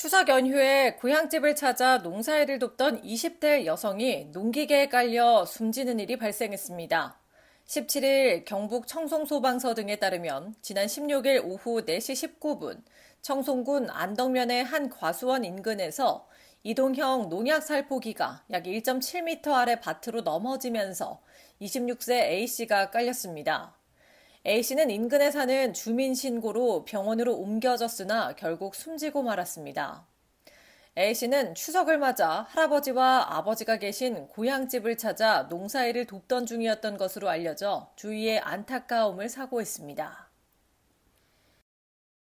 추석 연휴에 고향집을 찾아 농사일을 돕던 20대 여성이 농기계에 깔려 숨지는 일이 발생했습니다. 17일 경북 청송소방서 등에 따르면 지난 16일 오후 4시 19분 청송군 안덕면의 한 과수원 인근에서 이동형 농약 살포기가 약 1.7m 아래 밭으로 넘어지면서 26세 A씨가 깔렸습니다. A씨는 인근에 사는 주민 신고로 병원으로 옮겨졌으나 결국 숨지고 말았습니다. A씨는 추석을 맞아 할아버지와 아버지가 계신 고향집을 찾아 농사일을 돕던 중이었던 것으로 알려져 주위에 안타까움을 사고했습니다.